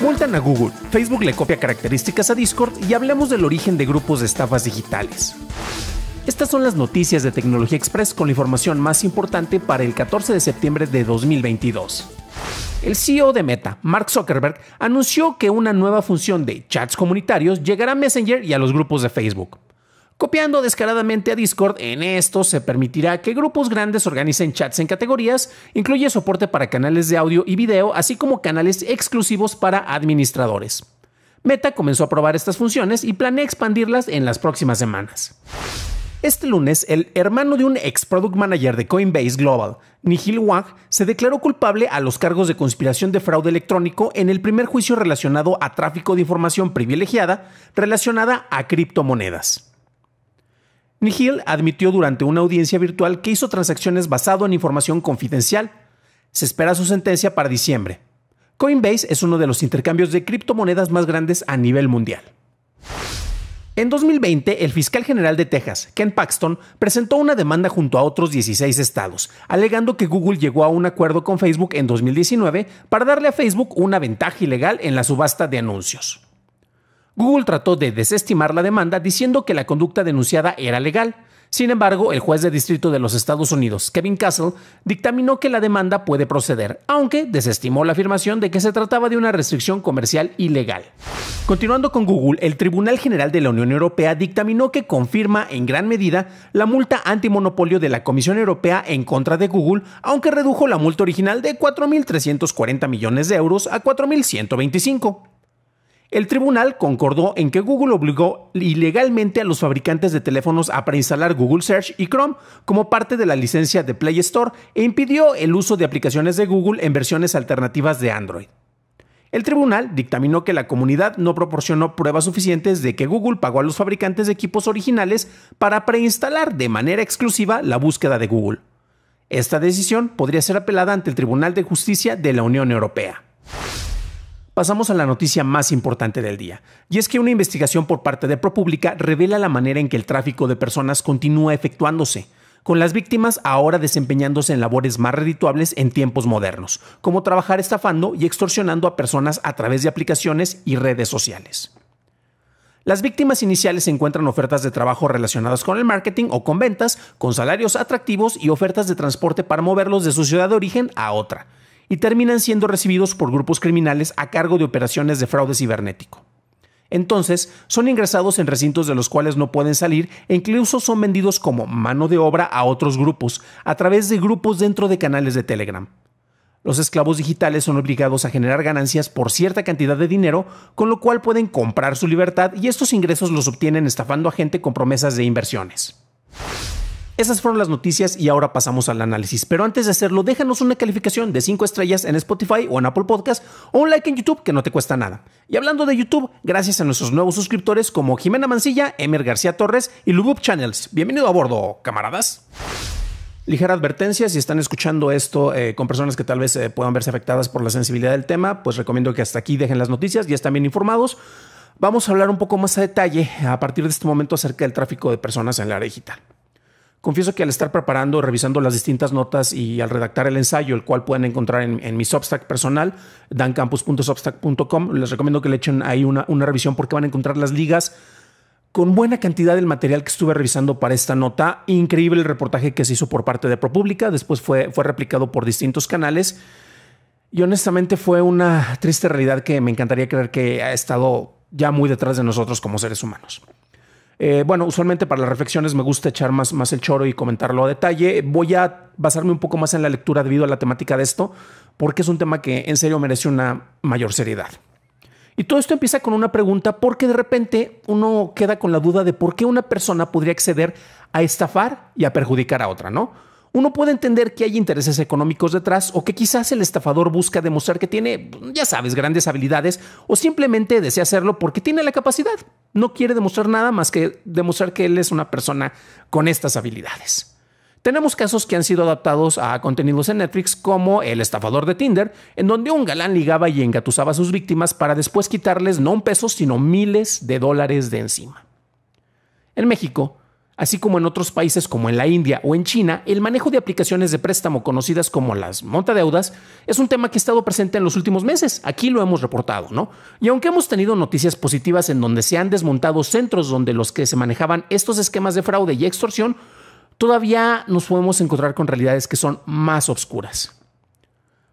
Multan a Google, Facebook le copia características a Discord y hablemos del origen de grupos de estafas digitales. Estas son las noticias de Tecnología Express con la información más importante para el 14 de septiembre de 2022. El CEO de Meta, Mark Zuckerberg, anunció que una nueva función de chats comunitarios llegará a Messenger y a los grupos de Facebook. Copiando descaradamente a Discord, en esto se permitirá que grupos grandes organicen chats en categorías, incluye soporte para canales de audio y video, así como canales exclusivos para administradores. Meta comenzó a probar estas funciones y planea expandirlas en las próximas semanas. Este lunes, el hermano de un ex product manager de Coinbase Global, Nihil Wang, se declaró culpable a los cargos de conspiración de fraude electrónico en el primer juicio relacionado a tráfico de información privilegiada relacionada a criptomonedas. Nihil admitió durante una audiencia virtual que hizo transacciones basado en información confidencial. Se espera su sentencia para diciembre. Coinbase es uno de los intercambios de criptomonedas más grandes a nivel mundial. En 2020, el fiscal general de Texas, Ken Paxton, presentó una demanda junto a otros 16 estados, alegando que Google llegó a un acuerdo con Facebook en 2019 para darle a Facebook una ventaja ilegal en la subasta de anuncios. Google trató de desestimar la demanda diciendo que la conducta denunciada era legal. Sin embargo, el juez de distrito de los Estados Unidos, Kevin Castle, dictaminó que la demanda puede proceder, aunque desestimó la afirmación de que se trataba de una restricción comercial ilegal. Continuando con Google, el Tribunal General de la Unión Europea dictaminó que confirma en gran medida la multa antimonopolio de la Comisión Europea en contra de Google, aunque redujo la multa original de 4.340 millones de euros a 4.125. El tribunal concordó en que Google obligó ilegalmente a los fabricantes de teléfonos a preinstalar Google Search y Chrome como parte de la licencia de Play Store e impidió el uso de aplicaciones de Google en versiones alternativas de Android. El tribunal dictaminó que la comunidad no proporcionó pruebas suficientes de que Google pagó a los fabricantes de equipos originales para preinstalar de manera exclusiva la búsqueda de Google. Esta decisión podría ser apelada ante el Tribunal de Justicia de la Unión Europea pasamos a la noticia más importante del día, y es que una investigación por parte de ProPublica revela la manera en que el tráfico de personas continúa efectuándose, con las víctimas ahora desempeñándose en labores más redituables en tiempos modernos, como trabajar estafando y extorsionando a personas a través de aplicaciones y redes sociales. Las víctimas iniciales encuentran ofertas de trabajo relacionadas con el marketing o con ventas, con salarios atractivos y ofertas de transporte para moverlos de su ciudad de origen a otra y terminan siendo recibidos por grupos criminales a cargo de operaciones de fraude cibernético. Entonces, son ingresados en recintos de los cuales no pueden salir e incluso son vendidos como mano de obra a otros grupos, a través de grupos dentro de canales de Telegram. Los esclavos digitales son obligados a generar ganancias por cierta cantidad de dinero, con lo cual pueden comprar su libertad y estos ingresos los obtienen estafando a gente con promesas de inversiones. Esas fueron las noticias y ahora pasamos al análisis. Pero antes de hacerlo, déjanos una calificación de 5 estrellas en Spotify o en Apple Podcast o un like en YouTube que no te cuesta nada. Y hablando de YouTube, gracias a nuestros nuevos suscriptores como Jimena Mancilla, Emer García Torres y Lubub Channels. Bienvenido a bordo, camaradas. Ligera advertencia, si están escuchando esto eh, con personas que tal vez eh, puedan verse afectadas por la sensibilidad del tema, pues recomiendo que hasta aquí dejen las noticias, y están bien informados. Vamos a hablar un poco más a detalle a partir de este momento acerca del tráfico de personas en la área digital. Confieso que al estar preparando, revisando las distintas notas y al redactar el ensayo, el cual pueden encontrar en, mi Substack personal, dancampus.substack.com, les recomiendo que le echen ahí una, revisión porque van a encontrar las ligas con buena cantidad del material que estuve revisando para esta nota. Increíble el reportaje que se hizo por parte de ProPública, después fue, fue replicado por distintos canales. Y honestamente fue una triste realidad que me encantaría creer que ha estado ya muy detrás de nosotros como seres humanos. Eh, bueno, usualmente para las reflexiones me gusta echar más, más el choro y comentarlo a detalle. Voy a basarme un poco más en la lectura debido a la temática de esto, porque es un tema que en serio merece una mayor seriedad. Y todo esto empieza con una pregunta porque de repente uno queda con la duda de por qué una persona podría acceder a estafar y a perjudicar a otra, ¿no? uno puede entender que hay intereses económicos detrás o que quizás el estafador busca demostrar que tiene, ya sabes, grandes habilidades o simplemente desea hacerlo porque tiene la capacidad. No quiere demostrar nada más que demostrar que él es una persona con estas habilidades. Tenemos casos que han sido adaptados a contenidos en Netflix como El estafador de Tinder, en donde un galán ligaba y engatusaba a sus víctimas para después quitarles no un peso, sino miles de dólares de encima. En México, así como en otros países como en la India o en China, el manejo de aplicaciones de préstamo conocidas como las montadeudas es un tema que ha estado presente en los últimos meses. Aquí lo hemos reportado, ¿no? Y aunque hemos tenido noticias positivas en donde se han desmontado centros donde los que se manejaban estos esquemas de fraude y extorsión, todavía nos podemos encontrar con realidades que son más obscuras.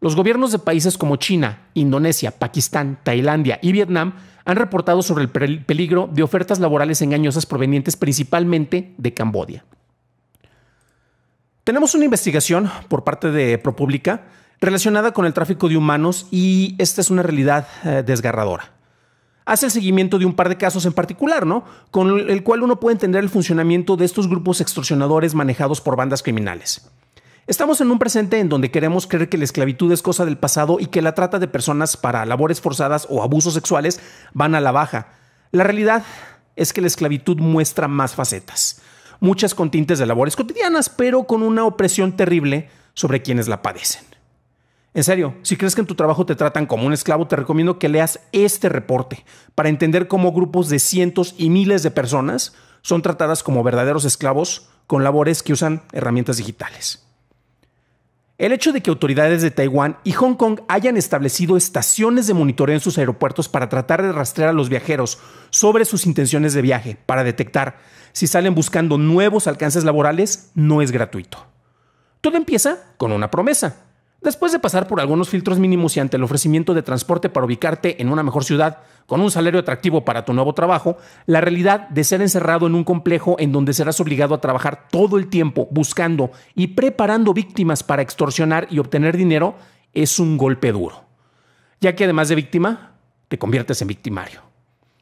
Los gobiernos de países como China, Indonesia, Pakistán, Tailandia y Vietnam han reportado sobre el peligro de ofertas laborales engañosas provenientes principalmente de Camboya. Tenemos una investigación por parte de ProPublica relacionada con el tráfico de humanos y esta es una realidad eh, desgarradora. Hace el seguimiento de un par de casos en particular, ¿no? Con el cual uno puede entender el funcionamiento de estos grupos extorsionadores manejados por bandas criminales. Estamos en un presente en donde queremos creer que la esclavitud es cosa del pasado y que la trata de personas para labores forzadas o abusos sexuales van a la baja. La realidad es que la esclavitud muestra más facetas, muchas con tintes de labores cotidianas, pero con una opresión terrible sobre quienes la padecen. En serio, si crees que en tu trabajo te tratan como un esclavo, te recomiendo que leas este reporte para entender cómo grupos de cientos y miles de personas son tratadas como verdaderos esclavos con labores que usan herramientas digitales. El hecho de que autoridades de Taiwán y Hong Kong hayan establecido estaciones de monitoreo en sus aeropuertos para tratar de rastrear a los viajeros sobre sus intenciones de viaje, para detectar si salen buscando nuevos alcances laborales, no es gratuito. Todo empieza con una promesa. Después de pasar por algunos filtros mínimos y ante el ofrecimiento de transporte para ubicarte en una mejor ciudad con un salario atractivo para tu nuevo trabajo, la realidad de ser encerrado en un complejo en donde serás obligado a trabajar todo el tiempo buscando y preparando víctimas para extorsionar y obtener dinero es un golpe duro, ya que además de víctima, te conviertes en victimario.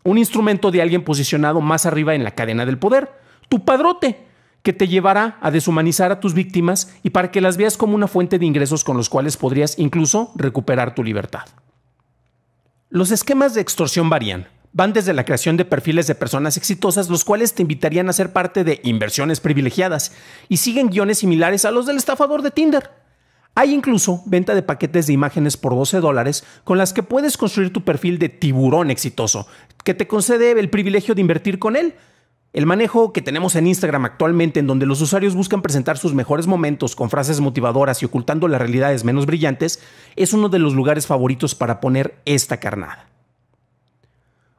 Un instrumento de alguien posicionado más arriba en la cadena del poder, tu padrote, que te llevará a deshumanizar a tus víctimas y para que las veas como una fuente de ingresos con los cuales podrías incluso recuperar tu libertad. Los esquemas de extorsión varían. Van desde la creación de perfiles de personas exitosas, los cuales te invitarían a ser parte de inversiones privilegiadas, y siguen guiones similares a los del estafador de Tinder. Hay incluso venta de paquetes de imágenes por 12 dólares con las que puedes construir tu perfil de tiburón exitoso, que te concede el privilegio de invertir con él, el manejo que tenemos en Instagram actualmente, en donde los usuarios buscan presentar sus mejores momentos con frases motivadoras y ocultando las realidades menos brillantes, es uno de los lugares favoritos para poner esta carnada.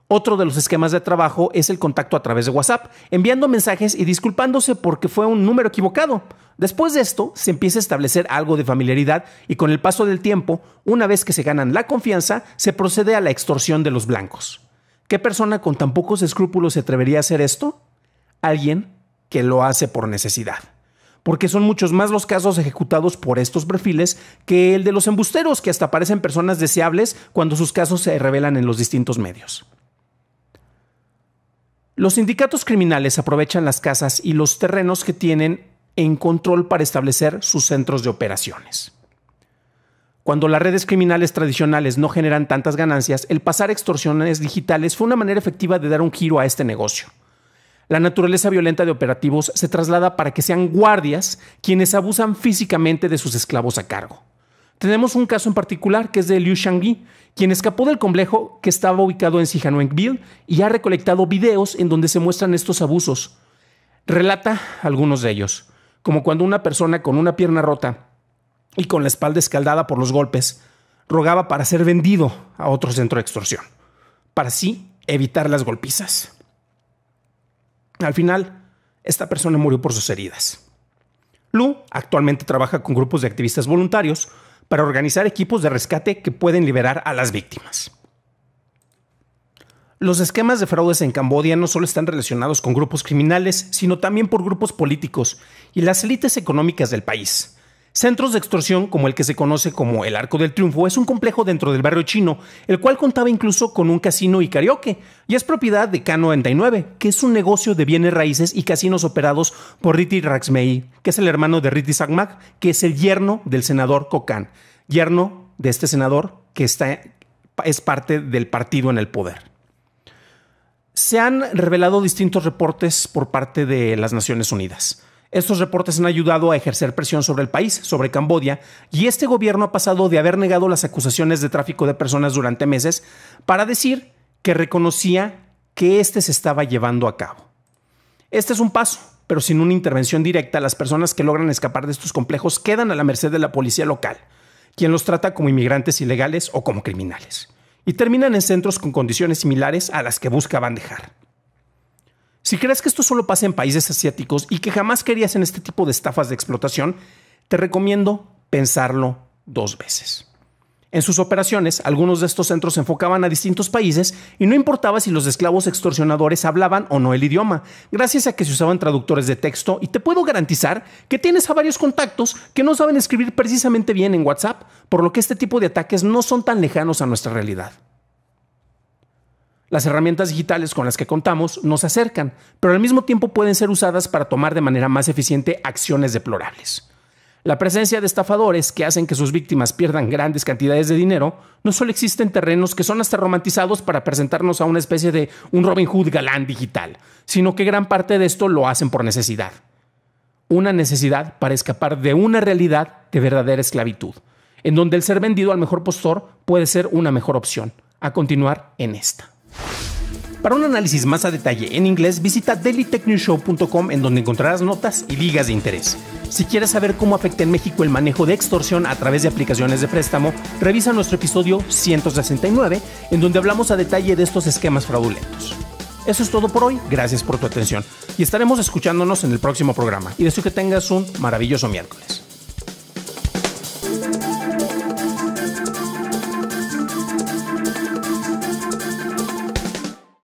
Otro de los esquemas de trabajo es el contacto a través de WhatsApp, enviando mensajes y disculpándose porque fue un número equivocado. Después de esto, se empieza a establecer algo de familiaridad y con el paso del tiempo, una vez que se ganan la confianza, se procede a la extorsión de los blancos. ¿Qué persona con tan pocos escrúpulos se atrevería a hacer esto? alguien que lo hace por necesidad. Porque son muchos más los casos ejecutados por estos perfiles que el de los embusteros, que hasta parecen personas deseables cuando sus casos se revelan en los distintos medios. Los sindicatos criminales aprovechan las casas y los terrenos que tienen en control para establecer sus centros de operaciones. Cuando las redes criminales tradicionales no generan tantas ganancias, el pasar extorsiones digitales fue una manera efectiva de dar un giro a este negocio. La naturaleza violenta de operativos se traslada para que sean guardias quienes abusan físicamente de sus esclavos a cargo. Tenemos un caso en particular que es de Liu Shangyi, quien escapó del complejo que estaba ubicado en Sihanuengville y ha recolectado videos en donde se muestran estos abusos. Relata algunos de ellos, como cuando una persona con una pierna rota y con la espalda escaldada por los golpes rogaba para ser vendido a otro centro de extorsión, para así evitar las golpizas. Al final, esta persona murió por sus heridas. Lu actualmente trabaja con grupos de activistas voluntarios para organizar equipos de rescate que pueden liberar a las víctimas. Los esquemas de fraudes en Camboya no solo están relacionados con grupos criminales, sino también por grupos políticos y las élites económicas del país. Centros de extorsión, como el que se conoce como el Arco del Triunfo, es un complejo dentro del barrio chino, el cual contaba incluso con un casino y karaoke, y es propiedad de K99, que es un negocio de bienes raíces y casinos operados por Riti Raxmei, que es el hermano de Riti Sagmak, que es el yerno del senador Kokan, yerno de este senador que está, es parte del partido en el poder. Se han revelado distintos reportes por parte de las Naciones Unidas. Estos reportes han ayudado a ejercer presión sobre el país, sobre Camboya, y este gobierno ha pasado de haber negado las acusaciones de tráfico de personas durante meses para decir que reconocía que este se estaba llevando a cabo. Este es un paso, pero sin una intervención directa, las personas que logran escapar de estos complejos quedan a la merced de la policía local, quien los trata como inmigrantes ilegales o como criminales, y terminan en centros con condiciones similares a las que buscaban dejar. Si crees que esto solo pasa en países asiáticos y que jamás querías en este tipo de estafas de explotación, te recomiendo pensarlo dos veces. En sus operaciones, algunos de estos centros se enfocaban a distintos países y no importaba si los esclavos extorsionadores hablaban o no el idioma, gracias a que se usaban traductores de texto y te puedo garantizar que tienes a varios contactos que no saben escribir precisamente bien en WhatsApp, por lo que este tipo de ataques no son tan lejanos a nuestra realidad. Las herramientas digitales con las que contamos nos acercan, pero al mismo tiempo pueden ser usadas para tomar de manera más eficiente acciones deplorables. La presencia de estafadores que hacen que sus víctimas pierdan grandes cantidades de dinero no solo existe en terrenos que son hasta romantizados para presentarnos a una especie de un Robin Hood galán digital, sino que gran parte de esto lo hacen por necesidad. Una necesidad para escapar de una realidad de verdadera esclavitud, en donde el ser vendido al mejor postor puede ser una mejor opción. A continuar en esta. Para un análisis más a detalle en inglés, visita dailytechnewshow.com en donde encontrarás notas y ligas de interés. Si quieres saber cómo afecta en México el manejo de extorsión a través de aplicaciones de préstamo, revisa nuestro episodio 169 en donde hablamos a detalle de estos esquemas fraudulentos. Eso es todo por hoy, gracias por tu atención y estaremos escuchándonos en el próximo programa y deseo que tengas un maravilloso miércoles.